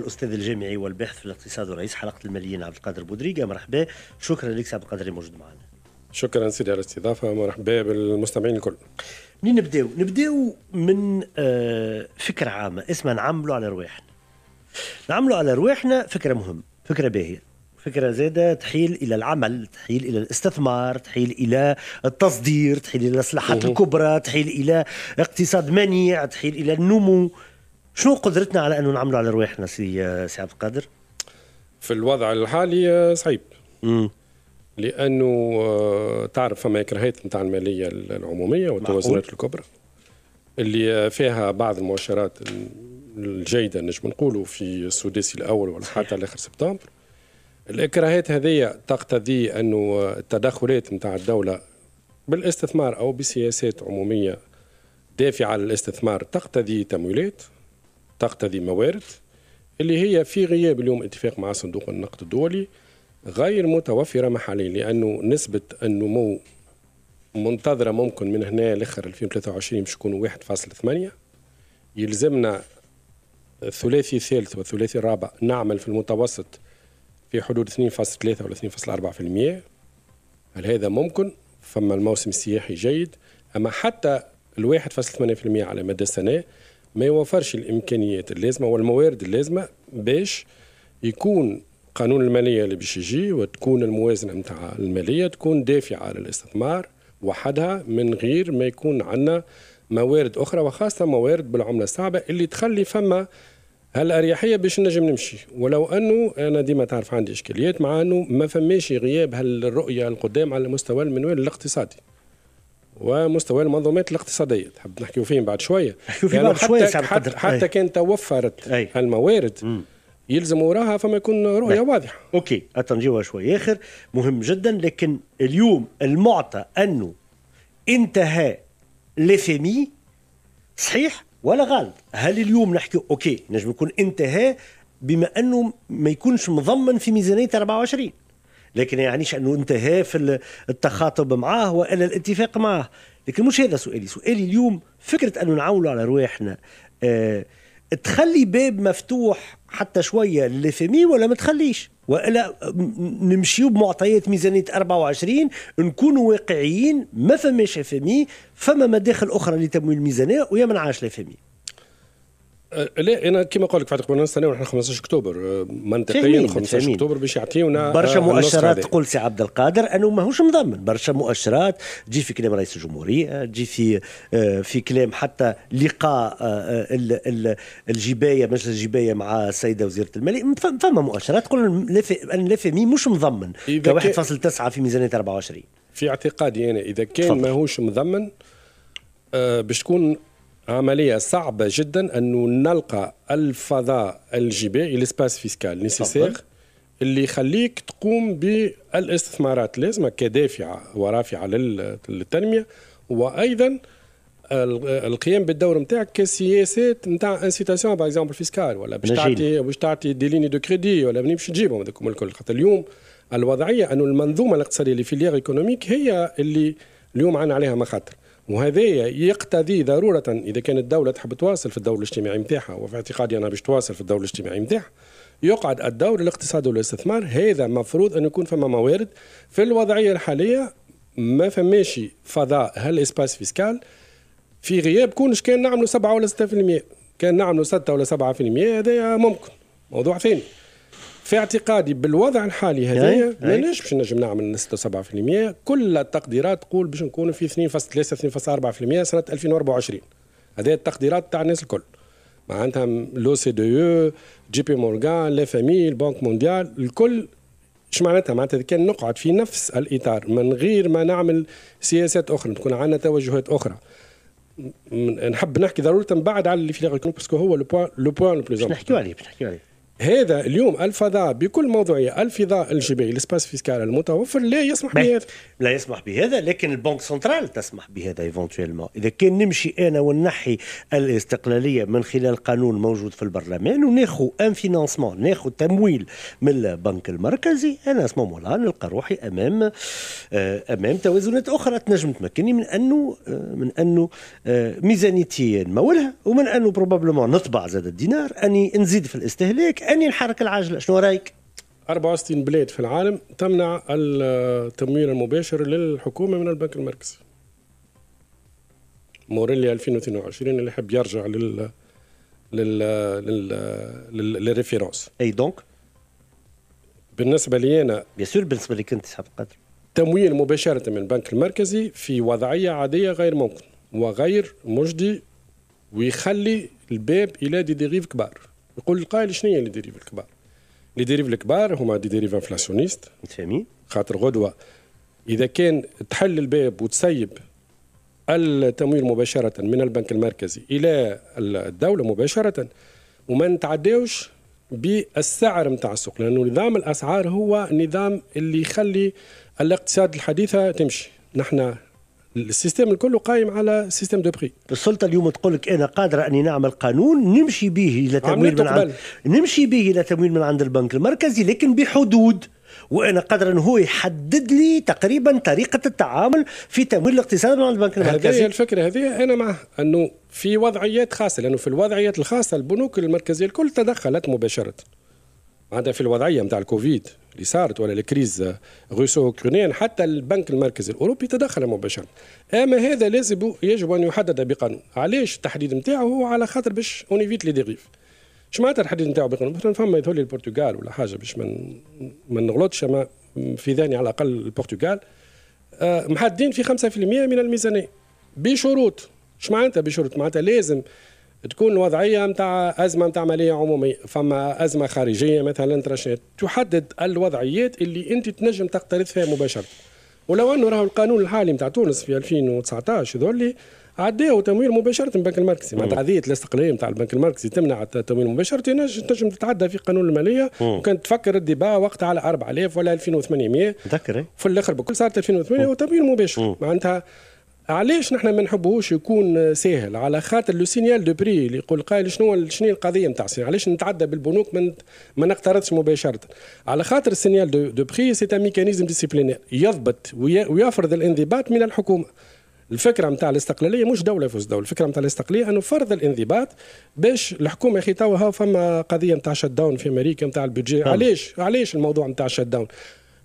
الاستاذ الجامعي والباحث في الاقتصاد ورئيس حلقه الماليين عبد القادر بودريقه مرحبا شكرا لك عبد القادر موجود معنا شكرا سيدي على الاستضافه ومرحبا بالمستمعين الكل منين نبداو نبداو من آه، فكره عامه اسمها نعملوا على رواحنا نعملوا على رواحنا فكره مهمه فكره باهيه فكره زاده تحيل الى العمل تحيل الى الاستثمار تحيل الى التصدير تحيل الى الاصلاحات الكبرى تحيل الى اقتصاد منيع تحيل الى النمو شنو قدرتنا على انه نعملوا على رواحنا سي سي عبد القادر؟ في الوضع الحالي آه، صعيب امم لانه آه، تعرف فما كرهيت نتاع الماليه العموميه والتوازنات الكبرى اللي فيها بعض المؤشرات الجيده نجم نقولوا في السداسي الاول ولا حتى لاخر سبتمبر الاكراهات هذه تقتضي انه التدخلات نتاع الدوله بالاستثمار او بسياسات عموميه دافعه للاستثمار تقتضي تمويلات تقتضي موارد اللي هي في غياب اليوم اتفاق مع صندوق النقد الدولي غير متوفرة محليا لأنه نسبة النمو منتظرة ممكن من هنا لآخر 2023 باش يكونوا 1.8 يلزمنا الثلاثي الثالث والثلاثي الرابع نعمل في المتوسط في حدود 2.3 ولا 2.4% هل هذا ممكن؟ فما الموسم السياحي جيد أما حتى ال 1.8% على مدى السنة ما يوفرش الامكانيات اللازمه والموارد اللازمه باش يكون قانون الماليه اللي باش يجي وتكون الموازنه نتاع الماليه تكون دافعه للاستثمار وحدها من غير ما يكون عندنا موارد اخرى وخاصه موارد بالعمله الصعبه اللي تخلي فما هالاريحيه باش نجم نمشي ولو انه انا ديما تعرف عندي اشكاليات مع انه ما فماش غياب هالرؤيه القدام على المستوى المنوال الاقتصادي ومستوى المنظومات الاقتصاديه تحب نحكيو فيهم بعد شويه نحكيو يعني بعد شويه حتى, حتى, كان توفرت أي. الموارد م. يلزم وراها فما يكون رؤيه نعم. واضحه اوكي اتنجيوها شوي اخر مهم جدا لكن اليوم المعطى انه انتهى لفمي صحيح ولا غلط هل اليوم نحكي اوكي نجم يكون انتهى بما انه ما يكونش مضمن في ميزانيه 24 لكن يعنيش انه انتهى في التخاطب معاه والا الاتفاق معاه لكن مش هذا سؤالي سؤالي اليوم فكره انه نعولوا على رواحنا آه تخلي باب مفتوح حتى شويه للفمي ولا ما تخليش والا نمشيو بمعطيات ميزانيه 24 نكونوا واقعيين ما فماش فمي فما مداخل اخرى لتمويل الميزانيه ويا ما نعاش لفمي أه، لا انا كما قال لك فاتح نص سنه ونحن 15 اكتوبر أه، منطقيا 15 اكتوبر باش يعطيونا أه، برشا مؤشرات تقول سي عبد القادر انه ماهوش مضمن برشا مؤشرات تجي في كلام رئيس الجمهوريه تجي في في كلام حتى لقاء الجبايه مجلس الجبايه مع السيده وزيره الماليه فما مؤشرات تقول ان لافامي مش مضمن ك 1.9 في ميزانيه 24 في اعتقادي انا اذا كان ماهوش مضمن باش تكون عملية صعبة جدا أنه نلقى الفضاء الجبائي الاسباس فيسكال نيسيسير اللي يخليك تقوم بالاستثمارات لازمة كدافعة ورافعة للتنمية وأيضا القيام بالدور نتاعك كسياسات نتاع انسيتاسيون باغ اكزومبل فيسكال ولا باش تعطي باش تعطي دي ليني دو كريدي ولا منين باش تجيبهم هذوكم الكل خاطر اليوم الوضعيه انه المنظومه الاقتصاديه اللي في ليغ ايكونوميك هي اللي اليوم عنا عليها مخاطر وهذا يقتضي ضرورة إذا كانت الدولة تحب تواصل في الدور الاجتماعي نتاعها وفي اعتقادي أنا باش تواصل في الدور الاجتماعي نتاعها يقعد الدور الاقتصادي والاستثمار هذا مفروض أن يكون فما موارد في الوضعية الحالية ما فماشي فضاء هالإسباس فيسكال في غياب كونش كان نعملوا سبعة ولا 6% كان نعملوا ستة ولا 7% هذا ممكن موضوع ثاني في اعتقادي بالوضع الحالي هذايا ما نجمش نجم نعمل 6 و7% كل التقديرات تقول باش نكونوا في 2.3 2.4% سنه 2024 هذه التقديرات تاع الناس الكل معناتها لو سي دي يو جي بي مورغان لي فامي البنك مونديال الكل اش معناتها معناتها كان نقعد في نفس الاطار من غير ما نعمل سياسات اخرى تكون عندنا توجهات اخرى نحب نحكي ضروره بعد على اللي في باسكو هو لو بوان لو بوان لو بليزون باش نحكيو عليه باش نحكيو عليه هذا اليوم الفضاء بكل موضوعية الفضاء الجبائي الاسباس فيسكال المتوفر لا يسمح بهذا لا يسمح بهذا لكن البنك سنترال تسمح بهذا ايفونتويلمون اذا كان نمشي انا ونحي الاستقلالية من خلال قانون موجود في البرلمان وناخذ ان فينانسمون ناخذ تمويل من البنك المركزي انا اسمه لا نلقى روحي امام آه، امام توازنات اخرى تنجم تمكني من انه آه، من انه آه، ميزانيتي نمولها ومن انه بروبابلمون نطبع زاد الدينار اني نزيد في الاستهلاك اني نحرك العجله شنو رايك 64 بلاد في العالم تمنع التمويل المباشر للحكومه من البنك المركزي موريلي 2022 اللي يحب يرجع لل لل لل للريفيرونس اي دونك بالنسبه لي انا بيسور بالنسبه لك انت صاحب قدر تمويل مباشره من البنك المركزي في وضعيه عاديه غير ممكن وغير مجدي ويخلي الباب الى دي ديريف كبار يقول القائل شنو هي لي ديريف الكبار لي ديريف الكبار هما دي ديريف انفلاسيونيست فهمي خاطر غدوه اذا كان تحل الباب وتسيب التمويل مباشره من البنك المركزي الى الدوله مباشره وما نتعداوش بالسعر نتاع السوق لانه نظام الاسعار هو النظام اللي يخلي الاقتصاد الحديثه تمشي نحن السيستم الكل قايم على سيستم دو بري السلطه اليوم تقول لك انا قادره اني نعمل قانون نمشي به الى تمويل من عند نمشي به الى تمويل من عند البنك المركزي لكن بحدود وانا قادر ان هو يحدد لي تقريبا طريقه التعامل في تمويل الاقتصاد من عند البنك المركزي هذه الفكره هذه انا مع انه في وضعيات خاصه لانه في الوضعيات الخاصه البنوك المركزيه الكل تدخلت مباشره عندها في الوضعيه نتاع الكوفيد اللي صارت ولا الكريز روسو اوكرانيان حتى البنك المركزي الاوروبي تدخل مباشره اما هذا لازم يجب ان يحدد بقانون علاش التحديد نتاعو هو على خاطر باش اونيفيت لي ديغيف اش معناتها التحديد نتاعو بقانون مثلا فما يظهر لي البرتغال ولا حاجه باش من ما نغلطش اما في ذهني على الاقل البرتغال آه، محددين في 5% من الميزانيه بشروط اش معناتها بشروط معناتها لازم تكون الوضعيه نتاع ازمه نتاع ماليه عموميه فما ازمه خارجيه مثلا ترشات تحدد الوضعيات اللي انت تنجم تقترض فيها مباشره ولو انه راهو القانون الحالي نتاع تونس في 2019 اللي عداو تمويل مباشرة من البنك المركزي معناتها قضية الاستقلالية نتاع البنك المركزي تمنع التمويل مباشرة تنجم تتعدى في قانون المالية وكانت تفكر الديبا وقتها على 4000 ولا 2800 تذكر إيه؟ في الاخر بكل صارت 2008 وتمويل مباشر معناتها علاش نحن ما نحبوش يكون ساهل على خاطر لو سينيال دو بري اللي يقول قائل شنو شنو القضيه نتاع السينيال علاش نتعدى بالبنوك ما ما نقترضش مباشره على خاطر السينيال دو, دو بري سي ميكانيزم ديسيبلينير يضبط ويفرض الانضباط من الحكومه الفكره نتاع الاستقلاليه مش دوله فوز دوله الفكره نتاع الاستقلاليه انه فرض الانضباط باش الحكومه اخي توا فما قضيه نتاع شت داون في امريكا نتاع البيدجي نعم. علاش علاش الموضوع نتاع شت داون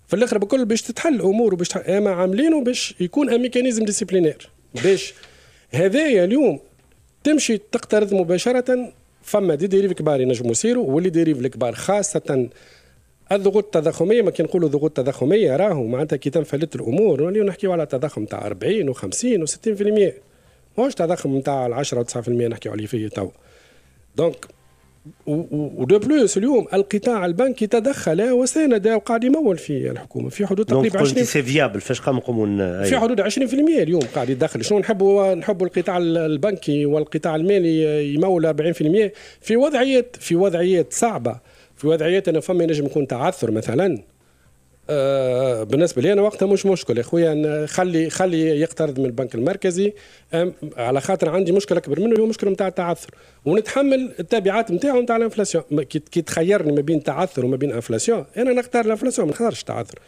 في الاخر بكل باش تتحل امور وباش اما عاملينه باش يكون ان ميكانيزم ديسيبلينير باش هذايا اليوم تمشي تقترض مباشره فما دي ديريف كبار ينجموا يصيروا واللي ديريف الكبار خاصه الضغوط التضخميه ما كي نقولوا ضغوط تضخميه راهو معناتها كي تنفلت الامور اليوم نحكيو على تضخم تاع 40 و50 و60% ماهوش تضخم تاع 10 و9% نحكيو عليه فيه توا دونك ودو بلوس اليوم القطاع البنكي تدخل وساند وقاعد يمول في الحكومه في حدود تقريبا 20 سي فيابل فاش قام يقومون في حدود 20% اليوم قاعد يدخل شنو نحبوا نحبوا القطاع البنكي والقطاع المالي يمول 40% في وضعيات في وضعيات صعبه في وضعيات انا فما نجم يكون تعثر مثلا آه، بالنسبه لي انا وقتها مش مشكل يا خويا خلي خلي يقترض من البنك المركزي على خاطر عندي مشكله اكبر منه هو مشكله نتاع التعثر ونتحمل التبعات نتاعو نتاع الانفلاسيون كي تخيرني ما بين تعثر وما بين انفلاسيون انا نختار الانفلاسيون ما نختارش التعثر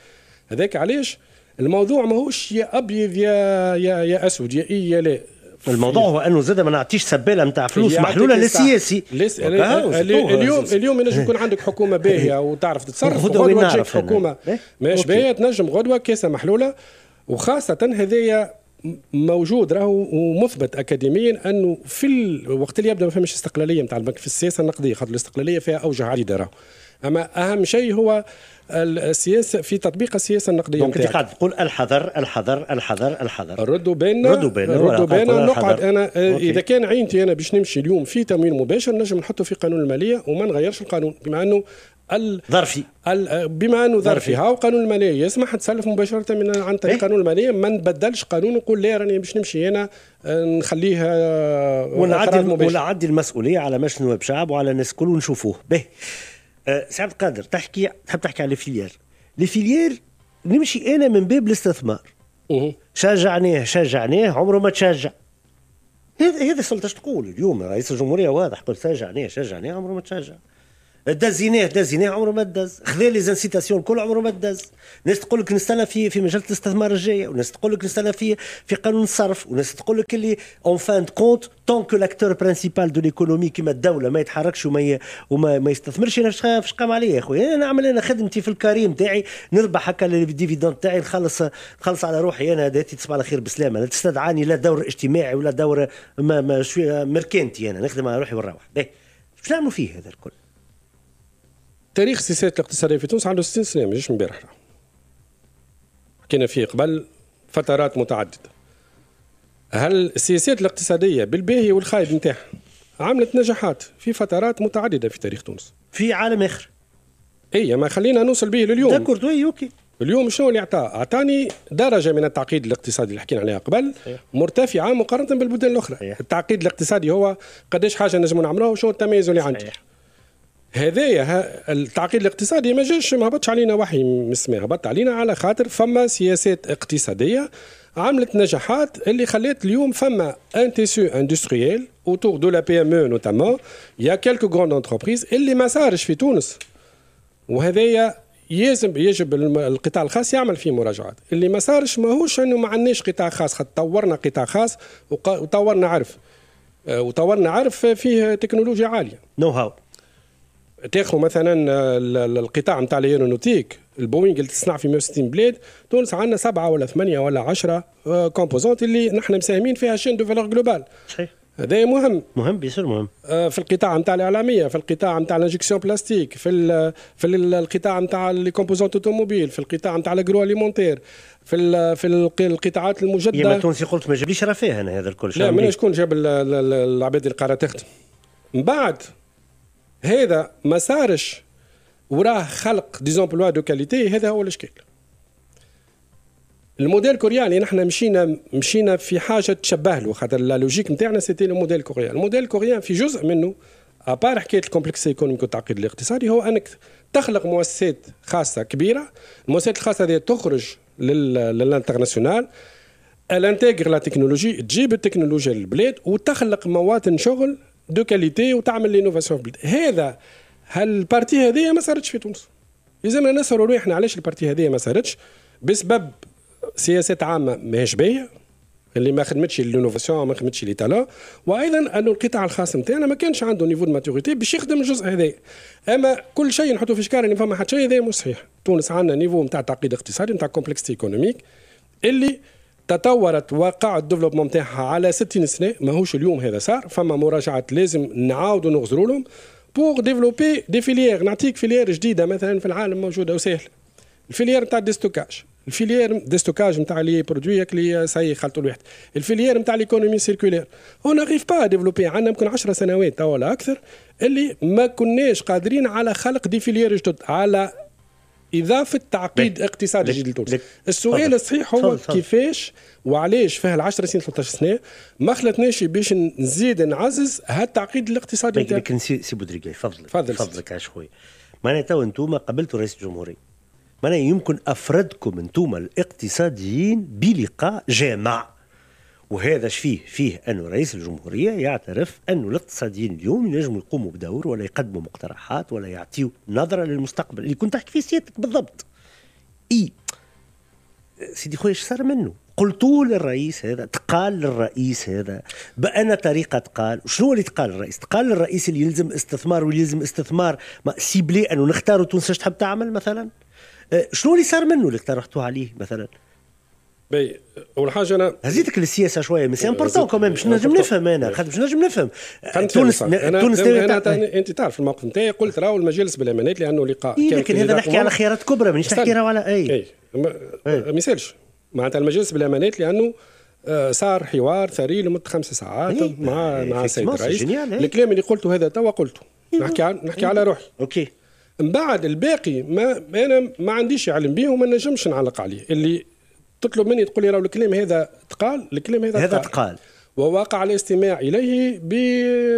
هذاك علاش الموضوع ماهوش يا ابيض يا يا يا اسود يا اي يا لا الموضوع هو انه زاد ما نعطيش سباله نتاع فلوس محلوله للسياسي اليوم اليوم ينجم يكون عندك حكومه إيه. باهيه وتعرف تتصرف غدوه تجيك حكومه إيه؟ ماش باهيه تنجم غدوه كاسه محلوله وخاصه هذايا موجود راهو ومثبت اكاديميا انه في الوقت اللي يبدا ما فهمش استقلاليه نتاع البنك في السياسه النقديه خاطر الاستقلاليه فيها اوجه عديده راهو اما اهم شيء هو السياسه في تطبيق السياسه النقديه دونك انت قاعد تقول الحذر الحذر الحذر الحذر ردوا بيننا ردوا بيننا ردوا بالنا نقعد انا آه، أوكي. اذا كان عينتي انا باش نمشي اليوم في تمويل مباشر نجم نحطه في قانون الماليه وما نغيرش القانون بما انه ظرفي بما انه ظرفي هاو قانون الماليه يسمح تسلف مباشره من عن طريق إيه؟ قانون الماليه ما نبدلش قانون نقول لا راني باش نمشي انا آه، نخليها ونعدي آه، ونعدي المسؤوليه على مشنو شعب وعلى الناس الكل ونشوفوه به أه سعد القادر تحكي تحب تحكي على الفيليير الفيليير نمشي انا من باب الاستثمار شجعناه شجعناه عمره ما تشجع هذا هذا سلطه تقول اليوم رئيس الجمهوريه واضح قلت شجعناه شجعناه عمره ما تشجع دازيناه دازيناه عمره ما داز خذا لي زانسيتاسيون الكل عمره ما داز ناس تقول لك نستنى في في مجله الاستثمار الجايه وناس تقول لك نستنى في في قانون الصرف وناس تقول لك اللي اون فان كونت طون كو لاكتور برانسيبال دو ليكونومي كيما الدوله ما يتحركش وما وما ما يستثمرش انا فاش قام عليا يا خويا انا نعمل انا خدمتي في الكاري نتاعي نربح هكا الديفيدون تاعي نخلص نخلص على روحي انا ذاتي تصبح على خير بسلامه لا تستدعاني لا دور اجتماعي ولا دور ما... ما شويه مركنتي انا نخدم على روحي ونروح باهي شنو نعملوا فيه هذا الكل تاريخ السياسات الاقتصاديه في تونس عنده 60 سنه مش امبارح حكينا فيه قبل فترات متعدده هل السياسات الاقتصاديه بالباهي والخايب نتاعها عملت نجاحات في فترات متعدده في تاريخ تونس في عالم اخر اي ما خلينا نوصل به لليوم داكورد وي اوكي اليوم شنو اللي اعطى؟ اعطاني درجه من التعقيد الاقتصادي اللي حكينا عليها قبل مرتفعه مقارنه بالبلدان الاخرى التعقيد الاقتصادي هو قداش حاجه نجموا نعملوها وشنو التميز اللي عندي هذايا التعقيد الاقتصادي ما جاش ما هبطش علينا وحي من هبط علينا على خاطر فما سياسات اقتصاديه عملت نجاحات اللي خلات اليوم فما ان تيسو اندستريال اوتور دو لا بي ام او نوتامون يا كيلكو غروند انتربريز اللي ما صارش في تونس وهذايا يجب يجب القطاع الخاص يعمل فيه مراجعات اللي ما صارش ماهوش انه ما عندناش قطاع خاص خاطر طورنا قطاع خاص وطورنا عرف آه، وطورنا عرف فيه تكنولوجيا عاليه نو هاو تاخذوا مثلا آه، القطاع نتاع الايرونوتيك البوينغ اللي تصنع في 160 بلاد تونس عندنا سبعه ولا ثمانيه ولا عشرة كومبوزونت آه، اللي نحن مساهمين فيها شين دو فالور جلوبال صحيح هذا مهم مهم بيصير مهم آه، في القطاع نتاع الاعلاميه في القطاع نتاع الانجكسيون بلاستيك في في القطاع نتاع لي كومبوزونت اوتوموبيل في القطاع نتاع الاجرو اليمونتير في في القطاعات المجدده يا إيه، ما تونسي قلت ما جابليش رفاه انا هذا الكل لا من شكون جاب العباد اللي قاعده تخدم من بعد هذا ما صارش وراه خلق زومبلوا دو كاليتي هذا هو الاشكال الموديل الكورياني نحن مشينا مشينا في حاجه تشبه له خاطر لا لوجيك نتاعنا سيتي الموديل كوريان الموديل الكوريان في جزء منه ابار حكايه الكومبلكس ايكونوميك والتعقيد الاقتصادي هو انك تخلق مؤسسات خاصه كبيره المؤسسات الخاصه هذه تخرج للانترناسيونال الانتيغر لا تكنولوجي تجيب التكنولوجيا للبلاد وتخلق مواطن شغل دو كاليتي وتعمل لينوفاسيون في البلد هذا هالبارتي هذه ما صارتش في تونس لازمنا نسألوا روحنا علاش البارتي هذه ما صارتش بسبب سياسات عامه ماهيش باهيه اللي ما خدمتش لينوفاسيون ما خدمتش لي تالون وايضا انه القطاع الخاص نتاعنا ما كانش عنده نيفو دو ماتوريتي باش يخدم الجزء هذا اما كل شيء نحطوه في شكاره اللي يعني فما حتى شيء هذا مش صحيح تونس عندنا نيفو نتاع تعقيد اقتصادي نتاع كومبلكسيتي ايكونوميك اللي تطورت واقع الديفلوبمون تاعها على 60 سنه ماهوش اليوم هذا صار فما مراجعات لازم نعاودوا نغزروا لهم بور ديفلوبي دي فيليير نعطيك فيليير جديده مثلا في العالم موجوده وسهله الفيليير نتاع ديستوكاج الفيليير ديستوكاج نتاع لي برودوي اللي ساي خلطوا الواحد الفيليير نتاع ليكونومي سيركولير اون اغيف با ديفلوبي عندنا يمكن 10 سنوات او ولا اكثر اللي ما كناش قادرين على خلق دي فيليير جدد على اضافه تعقيد لك اقتصاد الجيل التونسي السؤال الصحيح هو طبع. كيفاش وعلاش في هال10 سنين 13 سنه ما خلتناش باش نزيد نعزز هالتعقيد الاقتصادي لكن, لكن سي بودريكي فضلك فضل فضلك عاش خويا تو انتوما قبلتوا رئيس الجمهوريه معناها يمكن افردكم انتوما الاقتصاديين بلقاء جامع وهذا فيه فيه انه رئيس الجمهورية يعترف انه الاقتصاديين اليوم ينجموا يقوموا بدور ولا يقدموا مقترحات ولا يعطيوا نظرة للمستقبل اللي كنت تحكي فيه سيادتك بالضبط إي سيدي خويا ايش صار منه؟ قلتوا للرئيس هذا تقال للرئيس هذا بأنا طريقة تقال شنو اللي تقال الرئيس تقال للرئيس اللي يلزم استثمار واللي يلزم استثمار ما سيبلي أنه نختاروا تونس تحب تعمل مثلا أه، شنو اللي صار منه اللي اقترحتوه عليه مثلا بي اول حاجه انا هزيتك للسياسه شويه مي سي امبورتون كوميم باش نجم نفهم أه، انا خاطر باش نجم نفهم تونس تونس انت تعرف الموقف نتاعي قلت راهو المجالس بالامانات لانه لقاء إيه لكن هذا نحكي على خيارات كبرى مانيش نحكي راهو على اي اي إيه. ما يسالش معناتها المجالس بالامانات لانه أه، صار حوار ثري لمده خمس ساعات إيه، مع مع السيد إيه، الرئيس الكلام اللي قلته هذا توا قلته نحكي نحكي على روحي اوكي من بعد الباقي ما انا ما عنديش علم به وما نجمش نعلق عليه اللي تطلب مني تقول لي راه الكلام هذا تقال الكلام هذا هذا تقال ووقع الاستماع اليه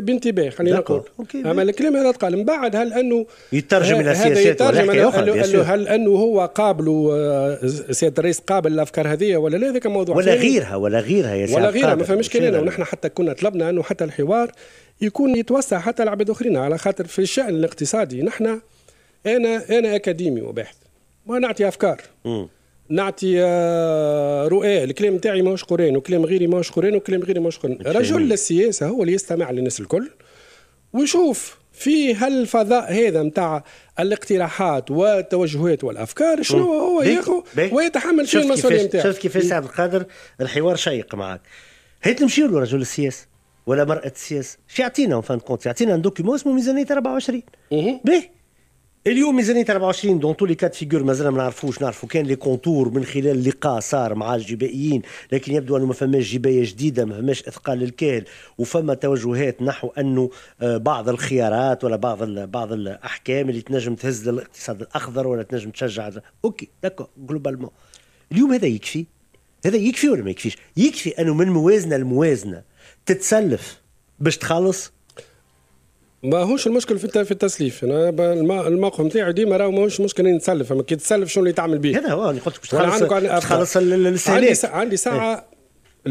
بانتباه خلينا نقول اما الكلام هذا تقال من بعد هل انه يترجم الى سياسات ولا اخرى هل انه هو قابل آه، سياده الرئيس قابل الافكار هذه ولا لا هذاك موضوع ولا غيرها ولا غيرها يا ولا غيرها ما فهمش كلنا ونحن حتى كنا طلبنا انه حتى الحوار يكون يتوسع حتى لعباد اخرين على خاطر في الشان الاقتصادي نحن انا انا اكاديمي وباحث ونعطي افكار م. نعطي آه، رؤية الكلام نتاعي ماهوش قران وكلام غيري ماهوش قران وكلام غيري ماهوش قران رجل السياسه هو اللي يستمع للناس الكل ويشوف في هالفضاء هذا نتاع الاقتراحات والتوجهات والافكار شنو هو ياخذ ويتحمل شنو المسؤوليه نتاعو شفت كيفاش عبد القادر الحوار شيق معك هيت نمشي له رجل السياسه ولا مرأة السياسة شو يعطينا فان كونت يعطينا دوكيمون اسمه ميزانية 24 باهي اليوم ميزانيه 24 دون تو لي كات فيغور مازال ما نعرفوش نعرفوا كان لي كونتور من خلال لقاء صار مع الجبائيين لكن يبدو انه ما فماش جبايه جديده ما فماش اثقال للكاهل وفما توجهات نحو انه آه، بعض الخيارات ولا بعض بعض الاحكام اللي تنجم تهز للاقتصاد الاخضر ولا تنجم تشجع اوكي داكو جلوبالمون اليوم هذا يكفي هذا يكفي ولا ما يكفيش يكفي انه من موازنه لموازنه تتسلف باش تخلص ماهوش المشكل في في التسليف انا الموقف نتاعي ديما راهو ماهوش مشكل اني نتسلف اما كي تسلف شنو اللي تعمل به؟ هذا هو اللي قلت لك تخلص الاستهلاك عندي ساعه إيه.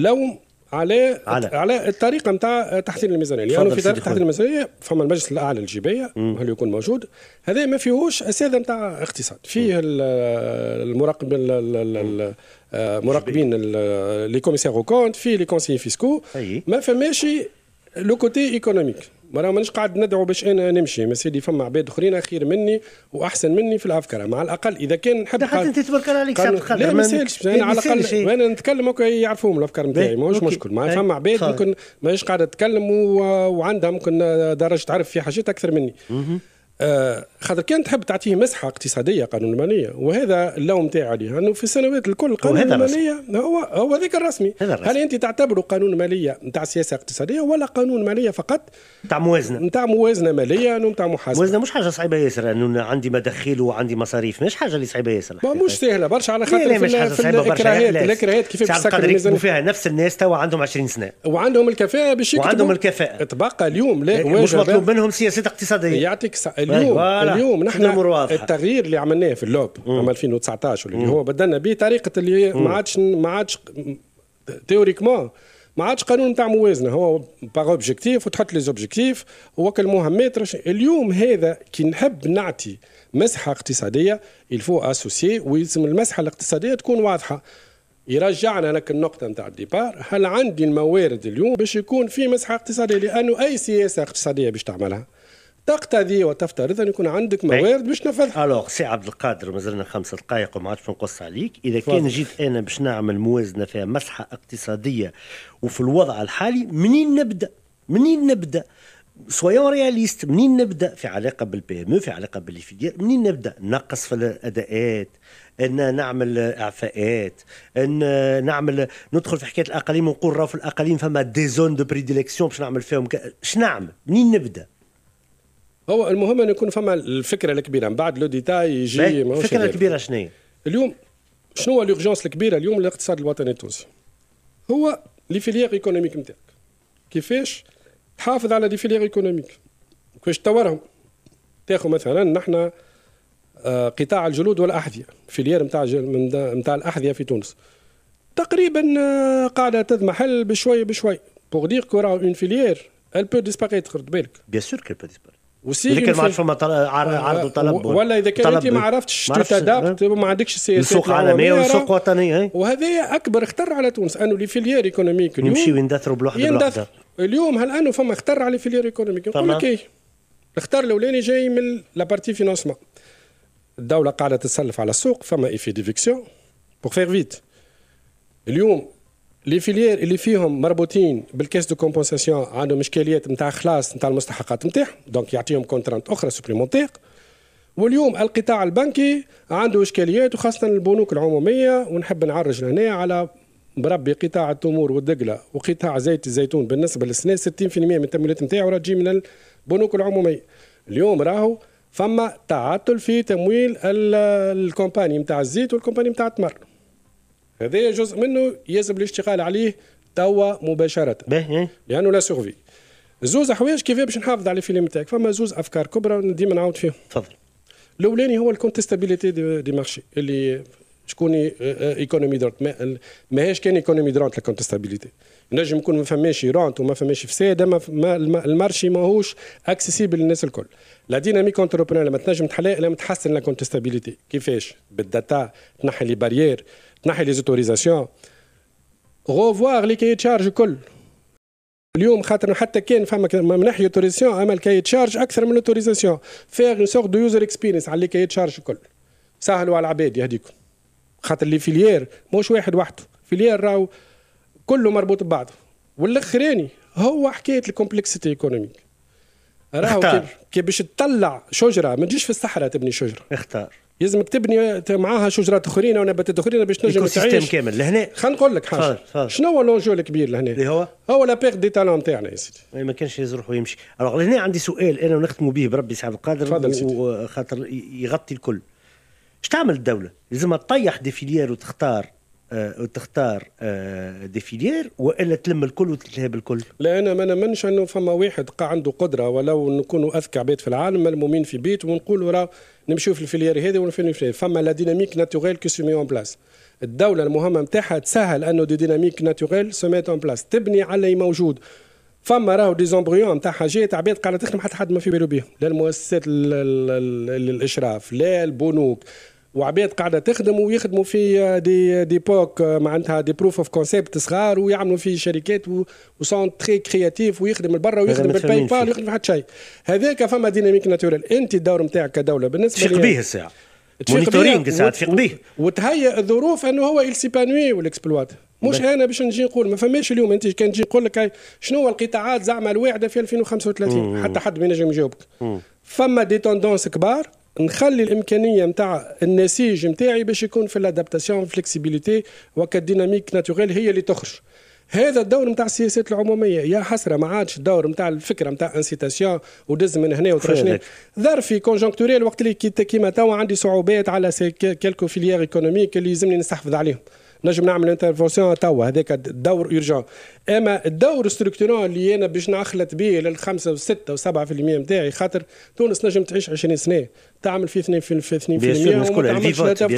لوم على على, على الطريقه نتاع تحسين الميزانيه لانه في طريقه تحسين الميزانيه فما المجلس الاعلى للجبايه هل يكون موجود هذا ما فيهوش اساتذه نتاع اقتصاد فيه المراقب المراقبين لي كوميسير كونت فيه لي كونسيي فيسكو ما فماش لو كوتي ايكونوميك راه مانيش قاعد ندعو باش انا نمشي ما سيدي فما عباد اخرين خير مني واحسن مني في العفكره مع الاقل اذا كان نحب حتى انت تبارك عليك سبت قدر لا ما نسالش انا على الاقل وانا نتكلم هكا يعرفوهم الافكار نتاعي ماهوش مشكل معناها فما عباد ممكن ماهيش قاعده تتكلم و... وعندها ممكن درجه تعرف في حاجات اكثر مني آه، خاطر كان تحب تعطيه مسحه اقتصاديه قانون الماليه وهذا اللوم تاعي عليها انه في السنوات الكل قانون الماليه هو هو ذاك الرسمي هل انت تعتبره قانون ماليه نتاع سياسه اقتصاديه ولا قانون ماليه فقط نتاع موازنه نتاع موازنه ماليه نتاع محاسبه موازنه مش حاجه صعيبه ياسر انه عندي مداخيل وعندي مصاريف مش حاجه اللي صعيبه ياسر ما مش سهله برشا على خاطر مش حاجه صعيبه برشا الكراهات كيف تسكر فيها نفس الناس توا عندهم 20 سنه وعندهم الكفاءه باش وعندهم الكفاءه تبقى اليوم لا مش مطلوب منهم سياسات اقتصاديه يعطيك اليوم اليوم نحن التغيير اللي عملناه في اللوب عام 2019 واللي هو بدلنا به طريقه اللي ما عادش ما عادش تيوريكمون ما عادش قانون نتاع موازنه هو باغ اوبجيكتيف وتحط لي زوبجيكتيف وكل مهمات اليوم هذا كي نحب نعطي مسحه اقتصاديه الفو اسوسي ويلزم المسحه الاقتصاديه تكون واضحه يرجعنا لك النقطه نتاع الديبار هل عندي الموارد اليوم باش يكون في مسحه اقتصاديه لانه اي سياسه اقتصاديه باش تعملها تقتضي وتفترض ان يكون عندك موارد باش تنفذها. الوغ سي عبد القادر مازلنا خمسة دقائق وما عادش نقص عليك، إذا فضل. كان جيت أنا باش نعمل موازنة فيها مسحة اقتصادية وفي الوضع الحالي منين نبدأ؟ منين نبدأ؟ سويون رياليست منين نبدا في علاقه بالبي ام في علاقه باللي منين نبدا نقص في الاداءات ان نعمل اعفاءات ان نعمل ندخل في حكايه الاقاليم ونقول راه في الاقاليم فما دي زون دو بريديليكسيون باش نعمل فيهم ك... شنو نعمل منين نبدا هو المهم انه يكون فما الفكره الكبيره من بعد لو ديتاي يجي الفكره الكبيره شنو اليوم شنو هو لورجونس الكبيره اليوم للاقتصاد الوطني التونسي هو لي فيليير ايكونوميك نتاعك كيفاش تحافظ على لي فيليير ايكونوميك كيفاش تطورهم تاخذ مثلا نحن آه، قطاع الجلود والاحذيه فيليير نتاع نتاع الاحذيه في تونس تقريبا آه، قاعده تضمحل بشوي بشوي بور دير راه اون فيليير elle peut disparaître, بالك. بيان سور qu'elle بو disparaître. ذيك المعرفة فما عرض وطلب ولا اذا كان انت ما عرفتش تتدابت ما أه؟ عندكش سياسه السوق عالميه والسوق وطنيه وهذا اكبر خطر على تونس انه لي فيليير ايكونوميك اليوم يمشيو يندثروا بلوحده بلوحده اليوم هل انه فما خطر على فيليير ايكونوميك نقول لك ايه الاختر الاولاني جاي من لابارتي فينونسمون الدوله قاعده تسلف على السوق فما ايفي ديفيكسيون بور فيغ فيت اليوم لي فيليير اللي فيهم مربوطين بالكاس دو كومبونساسيون عندهم اشكاليات نتاع خلاص نتاع المستحقات نتاعهم دونك يعطيهم كونترانت اخرى سوبليمونتيغ واليوم القطاع البنكي عنده اشكاليات وخاصه البنوك العموميه ونحب نعرج لهنا على بربي قطاع التمور والدقله وقطاع زيت الزيتون بالنسبه للسنه 60% من التمويلات نتاعو راه تجي من البنوك العموميه اليوم راهو فما تعطل في تمويل الكومباني نتاع الزيت والكومباني نتاع التمر هذا جزء منه يجب الاشتغال عليه توا مباشره إيه. لانه لا سورفي زوز حوايج كيف باش نحافظ على الفيلم تاعك فما زوز افكار كبرى ديما نعاود فيهم تفضل الاولاني هو الكونتستابيليتي دي مارشي اللي شكون ايكونومي درونت ما ماهيش كان ايكونومي درونت الكونتستابيليتي نجم يكون ما فماش رونت وما فماش فساد اما المارشي ماهوش اكسيسيبل للناس الكل لا ديناميك انتربرونير لما تنجم تحلها لما تحسن لا كيفاش بالداتا تنحي لي بارير تنحي لي زوتوريزاسيون غوفوار لي كاي تشارج الكل اليوم خاطر حتى كان فما من ناحيه اوتوريزاسيون عمل الكاي تشارج اكثر من اوتوريزاسيون فيغ اون سورت دو يوزر اكسبيرينس على الكاي تشارج الكل سهلوا على العباد يهديكم خاطر لي فيليير مش واحد وحده فيليير راهو كله مربوط ببعضه والاخراني هو حكايه الكومبلكسيتي ايكونوميك راهو كي باش تطلع شجره ما تجيش في الصحراء تبني شجره اختار يلزمك تبني معاها شجرات اخرين ونباتات اخرين باش تنجم تعيش كامل لهنا خلينا نقول لك حاجه شنو هو لونجو الكبير لهنا اللي هو هو لا بيغ دي تالون تاعنا يا سيدي ما كانش يزرح ويمشي الوغ لهنا عندي سؤال انا ونختموا به بربي سي عبد القادر وخاطر يغطي الكل اش تعمل الدوله لازمها تطيح دي فيليير وتختار وتختار آه، آه، دي فيليير والا تلم الكل وتذهب الكل؟ لا انا ما نمنش انه فما واحد قا عنده قدره ولو نكونوا اذكى عباد في العالم ملمومين في بيت ونقولوا راه نمشيو في الفيليير هذه ولا في فما لا ديناميك ناتوريل كي سومي اون بلاس الدوله المهمه نتاعها تسهل انه دي ديناميك ناتوريل سوميت اون بلاس تبني على اللي موجود فما راهو دي زومبريون نتاع حاجات عباد قاعده تخدم حتى حد ما في بالو بهم لا المؤسسات الاشراف لا البنوك وعباد قاعده تخدم ويخدموا في آه، دي آه، دي بوك آه، معناتها دي بروف اوف كونسيبت صغار ويعملوا في شركات وسون تري كرياتيف ويخدم البرا ويخدم بالباي بال ويخدم حتى شيء هذاك فما ديناميك ناتورال انت الدور نتاعك كدوله بالنسبه تفيق به الساعه مونيتورينغ الساعه تفيق به وتهيئ الظروف انه هو السيبانوي والاكسبلوات مش انا باش نجي نقول ما فماش اليوم انت كان تجي نقول لك شنو هو القطاعات زعما الواعده في 2035 حتى حد ما ينجم يجاوبك فما دي توندونس كبار نخلي الامكانيه نتاع النسيج نتاعي باش يكون في الادابتاسيون فليكسيبيليتي وكالديناميك ناتوريل هي اللي تخرج هذا الدور نتاع السياسات العموميه يا حسره ما عادش الدور نتاع الفكره نتاع انسيتاسيون ودز من هنا وترشني ظرفي كونجونكتوريل وقت اللي كيما توا عندي صعوبات على كيلكو فيليير ايكونوميك اللي يلزمني نستحفظ عليهم نجم نعمل انترفونسيون توا هذاك الدور اورجون اما الدور ستركتورون اللي انا باش نخلط به للخمسه وسته وسبعه في المية نتاعي خاطر تونس نجم تعيش 20 سنه تعمل في 2 في 2 في المية بيان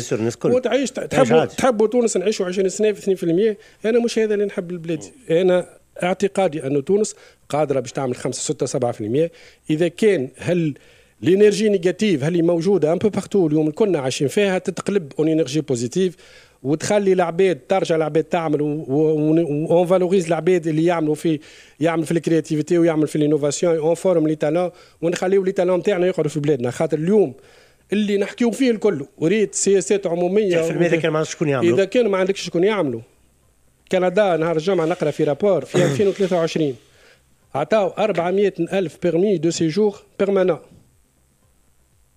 سور الناس كلها وتعيش تحبوا تحبوا تونس نعيشوا 20 سنه في 2 في المية انا مش هذا اللي نحب البلاد انا اعتقادي انه تونس قادره باش تعمل 5 6 7% اذا كان هل لينيرجي نيجاتيف هل موجوده ان بو بارتو اليوم كنا عايشين فيها تتقلب اون انرجي بوزيتيف وتخلي العباد ترجع العباد تعمل وون فالوريز العباد اللي يعملوا في يعمل في الكرياتيفيتي ويعمل في الانوفاسيون اون فورم لي تالون ونخليو لي تالون تاعنا يقعدوا في بلادنا خاطر اليوم اللي نحكيو فيه الكل وريت سياسات عموميه اذا كان ما عندكش شكون يعملوا اذا كان ما عندكش شكون يعملوا كندا نهار الجمعه نقرا في رابور في 2023 عطاو 400 الف بيرمي دو سيجور بيرمانون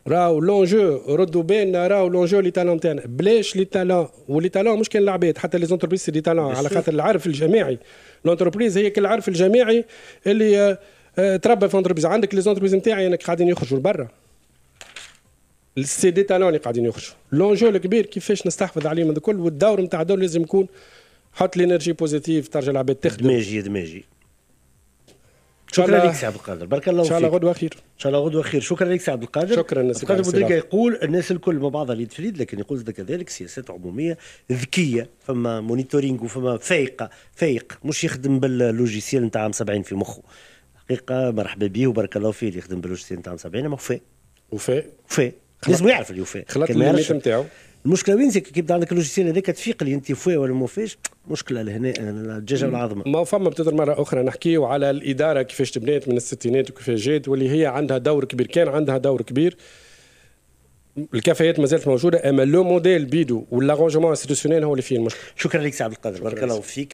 راهو لونجو ردوا بالنا راهو لونجو لي تالون تاعنا بلاش لي تالون ولي تالون مش كان العباد حتى لي زونتربريز سي لي تالون على خاطر العرف الجماعي لونتربريز هي كالعرف الجماعي اللي آه، آه، تربى في اونتربريز عندك لي زونتربريز نتاعي انك قاعدين يخرجوا لبرا سي دي تالون اللي قاعدين يخرجوا لونجو الكبير كيفاش نستحفظ عليهم الكل والدور نتاع دول لازم يكون حط لي انرجي بوزيتيف ترجع العباد تخدم دماجي دماجي شكرا لك سي عبد القادر بارك الله فيك ان شاء الله غدوه خير ان شاء الله غدوه خير شكرا لك سي عبد القادر شكرا سي عبد القادر يقول الناس الكل مع بعضها اليد في اليد لكن يقول كذلك سياسات عموميه ذكيه فما مونيتورينغ وفما فايقه فايق مش يخدم باللوجيسيال نتاع عام 70 في مخه حقيقه مرحبا به وبارك الله فيه اللي يخدم باللوجيسيال نتاع عام 70 وفاء وفاء وفاء لازم يعرف اليوفا خلط الميت نتاعو المشكله وين زي كيبدا عندك اللوجيسيال هذاك تفيق اللي انت فوا ولا ما فيش مشكله لهنا الدجاجه والعظمه ما فما بتظهر مره اخرى نحكيو على الاداره كيفاش تبنات من الستينات وكيفاش جات واللي هي عندها دور كبير كان عندها دور كبير الكفايات مازالت موجوده اما لو موديل بيدو واللاغونجمون انستيتيسيونيل هو اللي فيه المشكله شكرا لك سعد القادر بارك الله فيك